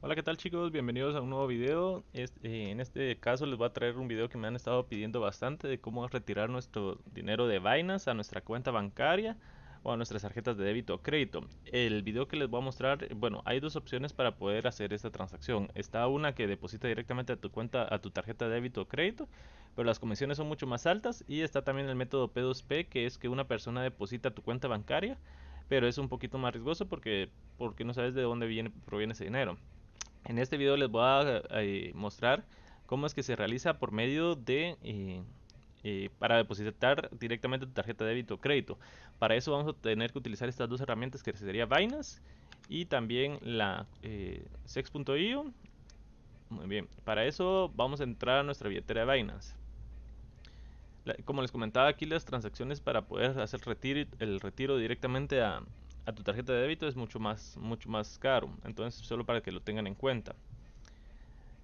Hola, ¿qué tal chicos? Bienvenidos a un nuevo video. Eh, en este caso les voy a traer un video que me han estado pidiendo bastante de cómo retirar nuestro dinero de Binance a nuestra cuenta bancaria o a nuestras tarjetas de débito o crédito. El video que les voy a mostrar, bueno, hay dos opciones para poder hacer esta transacción. Está una que deposita directamente a tu cuenta, a tu tarjeta de débito o crédito, pero las comisiones son mucho más altas y está también el método P2P, que es que una persona deposita a tu cuenta bancaria, pero es un poquito más riesgoso porque, porque no sabes de dónde viene, proviene ese dinero. En este video les voy a eh, eh, mostrar cómo es que se realiza por medio de... Eh, para depositar directamente tu tarjeta de débito o crédito. Para eso vamos a tener que utilizar estas dos herramientas que sería Binance y también la sex.io. Muy bien, para eso vamos a entrar a nuestra billetera de Binance. como les comentaba aquí, las transacciones para poder hacer el retiro directamente a, a tu tarjeta de débito es mucho más, mucho más caro. Entonces, solo para que lo tengan en cuenta.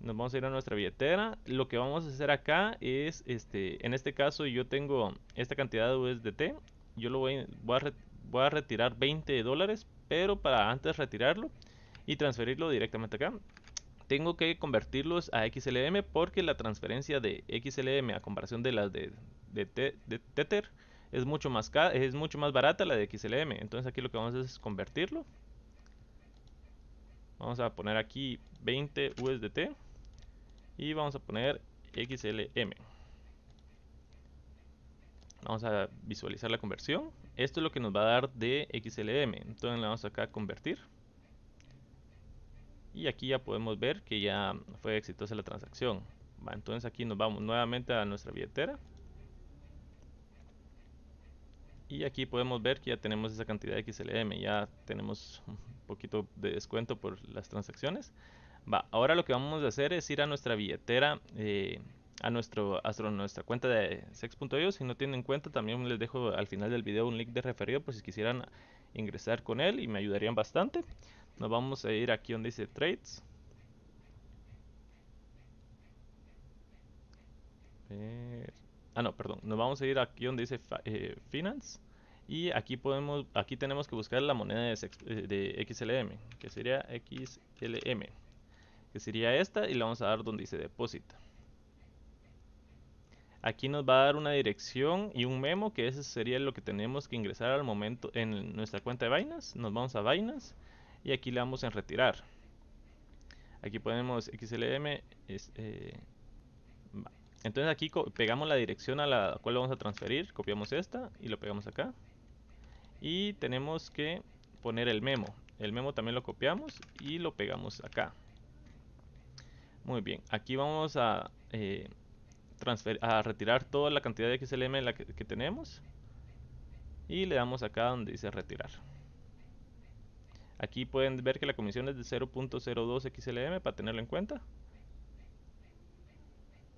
Nos vamos a ir a nuestra billetera. Lo que vamos a hacer acá es, este, en este caso yo tengo esta cantidad de USDT. Yo lo voy, voy, a, retirar 20 dólares, pero para antes retirarlo y transferirlo directamente acá. Tengo que convertirlos a XLM porque la transferencia de XLM a comparación de las de, de, de Tether es mucho más, es mucho más barata la de XLM. Entonces aquí lo que vamos a hacer es convertirlo. Vamos a poner aquí 20 USDT y vamos a poner XLM. Vamos a visualizar la conversión. Esto es lo que nos va a dar de XLM. Entonces le vamos acá a convertir. Y aquí ya podemos ver que ya fue exitosa la transacción. entonces aquí nos vamos nuevamente a nuestra billetera y aquí podemos ver que ya tenemos esa cantidad de XLM, ya tenemos un poquito de descuento por las transacciones. Va, ahora lo que vamos a hacer es ir a nuestra billetera, eh, a, nuestro, a nuestra cuenta de sex.io. Si no tienen cuenta, también les dejo al final del video un link de referido por si quisieran ingresar con él y me ayudarían bastante. Nos vamos a ir aquí donde dice trades. Ver. Ah, no, perdón. Nos vamos a ir aquí donde dice eh, Finance. Y aquí podemos, aquí tenemos que buscar la moneda de, XLM, eh, que sería XLM, que sería esta, y la vamos a dar donde dice Depósito. aquí nos va a dar una dirección y un memo que ese sería lo que tenemos que ingresar al momento en nuestra cuenta de Binance nos vamos a Binance y aquí le damos en retirar aquí ponemos XLM es, eh, entonces aquí pegamos la dirección a la cual vamos a transferir, copiamos esta y lo pegamos acá. Y tenemos que poner el memo. El memo también lo copiamos y lo pegamos acá. Muy bien, aquí vamos a, eh, retirar toda la cantidad de XLM que tenemos. Y le damos acá donde dice retirar. Aquí pueden ver que la comisión es de 0.02 XLM para tenerlo en cuenta.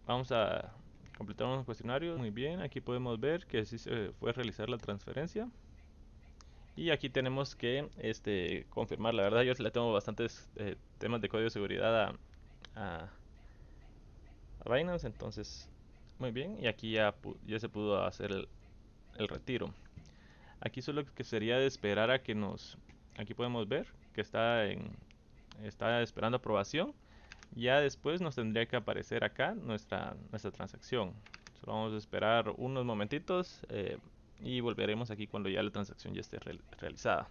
Vamos a completar unos cuestionarios Muy bien, aquí podemos ver que sí se fue a realizar la transferencia. Y aquí tenemos que este, confirmar. La verdad, yo le tengo bastantes eh, temas de código de seguridad a, a, Entonces, muy bien. Y aquí ya, ya se pudo hacer el, el retiro. Aquí solo que sería de esperar a que nos... Aquí podemos ver que está, en, está esperando aprobación. Ya después nos tendría que aparecer acá nuestra, nuestra transacción. Solo vamos a esperar unos momentitos eh, y volveremos aquí cuando ya la transacción ya esté realizada.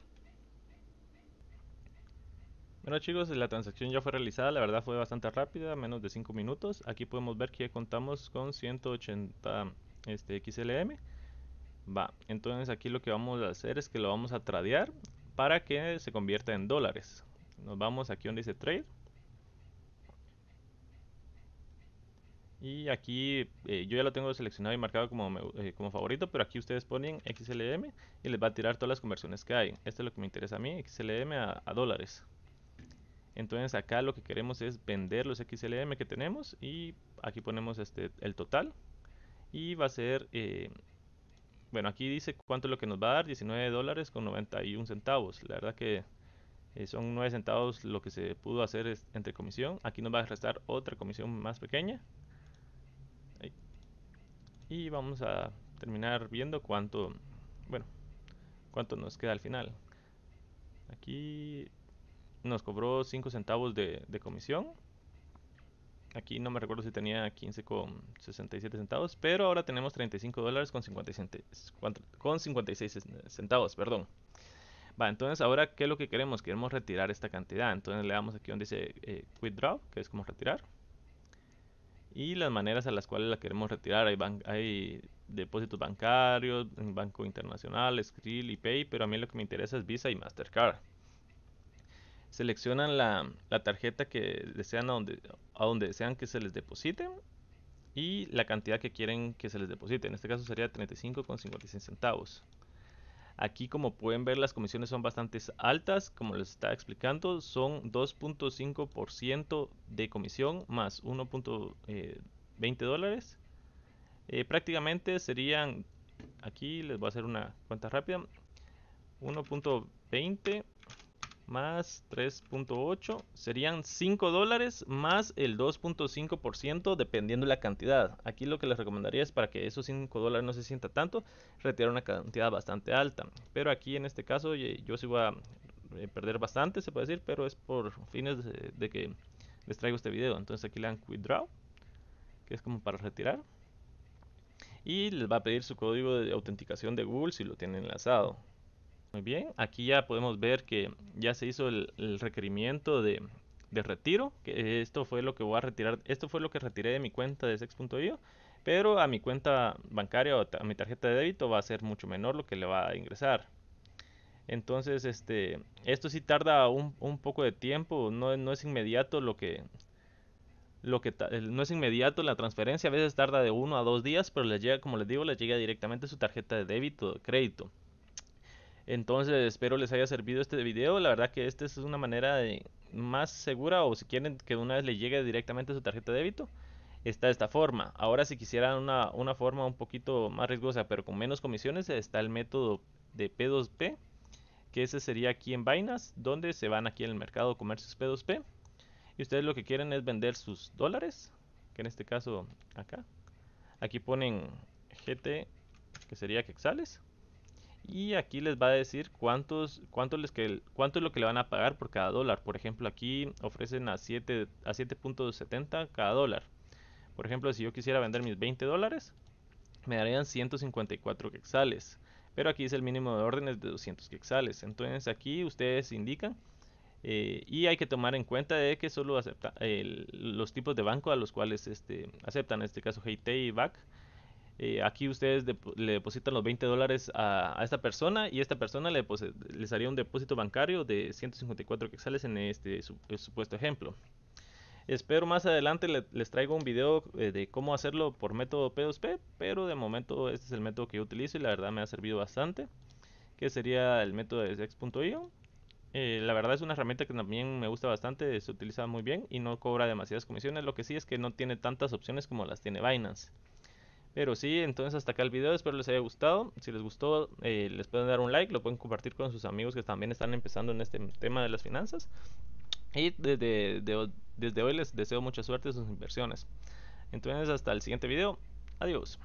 Bueno chicos, la transacción ya fue realizada, la verdad fue bastante rápida, menos de 5 minutos. Aquí podemos ver que ya contamos con 180 este, XLM. Va, entonces aquí lo que vamos a hacer es que lo vamos a tradear para que se convierta en dólares. Nos vamos aquí donde dice trade Y aquí eh, yo ya lo tengo seleccionado y marcado como, eh, favorito, pero aquí ustedes ponen XLM y les va a tirar todas las conversiones que hay. Esto es lo que me interesa a mí, XLM a, dólares. Entonces acá lo que queremos es vender los XLM que tenemos y aquí ponemos este, el total. Y va a ser, eh, bueno aquí dice cuánto es lo que nos va a dar, 19 dólares con 91 centavos. La verdad que son 9 centavos lo que se pudo hacer entre comisión. Aquí nos va a restar otra comisión más pequeña y vamos a terminar viendo cuánto, bueno, cuánto nos queda al final. Aquí nos cobró 5 centavos de, comisión. Aquí no me recuerdo si tenía 15,67 centavos, pero ahora tenemos 35 dólares con, con 56 centavos, perdón. Va, entonces ahora, ¿qué es lo que queremos? Queremos retirar esta cantidad. Entonces le damos aquí donde dice quit eh, withdraw, que es como retirar y las maneras a las cuales la queremos retirar. Hay, hay depósitos bancarios, Banco Internacional, Skrill y Pay, pero a mí lo que me interesa es Visa y Mastercard. Seleccionan la, la tarjeta que desean donde, a donde desean que se les deposite y la cantidad que quieren que se les deposite. En este caso sería 35,56 centavos. Aquí como pueden ver las comisiones son bastante altas, como les estaba explicando, son 2.5% de comisión más 1.20 eh, dólares. Eh, prácticamente serían, aquí les voy a hacer una cuenta rápida, 1.20 más 3.8 serían 5 dólares más el 2.5% dependiendo la cantidad. Aquí lo que les recomendaría es para que esos 5 dólares no se sienta tanto, retirar una cantidad bastante alta. Pero aquí en este caso eh, yo sí voy a eh, perder bastante, se puede decir, pero es por fines de, de que les traigo este video. Entonces aquí le dan withdraw, que es como para retirar. Y les va a pedir su código de autenticación de Google si lo tienen enlazado. Muy bien, aquí ya podemos ver que ya se hizo el, requerimiento de, retiro, que esto fue lo que voy a retirar, esto fue lo que retiré de mi cuenta de sex.io, pero a mi cuenta bancaria o a mi tarjeta de débito va a ser mucho menor lo que le va a ingresar. Entonces, este, esto sí tarda un, poco de tiempo, no, no, es inmediato lo que, lo que no es inmediato la transferencia, a veces tarda de uno a dos días, pero les llega, como les digo, les llega directamente su tarjeta de débito, de crédito. Entonces espero les haya servido este video. La verdad que esta es una manera más segura o si quieren que una vez le llegue directamente su tarjeta de débito. Está de esta forma. Ahora si quisieran una, forma un poquito más riesgosa pero con menos comisiones está el método de P2P. Que ese sería aquí en vainas donde se van aquí en el mercado comer comercios P2P. Y ustedes lo que quieren es vender sus dólares. Que en este caso acá. Aquí ponen GT que sería quexales y aquí les va a decir cuántos, cuánto, les que, cuánto es lo que le van a pagar por cada dólar. Por ejemplo, aquí ofrecen a 7.70 a cada dólar. Por ejemplo, si yo quisiera vender mis 20 dólares, me darían 154 quexales. Pero aquí es el mínimo de órdenes de 200 quexales. Entonces aquí ustedes indican eh, y hay que tomar en cuenta de que solo acepta los tipos de banco a los cuales este, aceptan, en este caso Heitei y BAC, eh, aquí ustedes le depositan los 20 dólares a, esta persona y esta persona les haría un depósito bancario de 154 quetzales en este eh, supuesto ejemplo. Espero más adelante les traigo un video eh, de cómo hacerlo por método P2P, pero de momento este es el método que yo utilizo y la verdad me ha servido bastante, que sería el método de sex.io. la verdad es una herramienta que también me gusta bastante, se utiliza muy bien y no cobra demasiadas comisiones, lo que sí es que no tiene tantas opciones como las tiene Binance. Pero sí, entonces hasta acá el video, espero les haya gustado. Si les gustó, eh, les pueden dar un like, lo pueden compartir con sus amigos que también están empezando en este tema de las finanzas. Y desde, desde hoy les deseo mucha suerte en sus inversiones. Entonces hasta el siguiente video, adiós.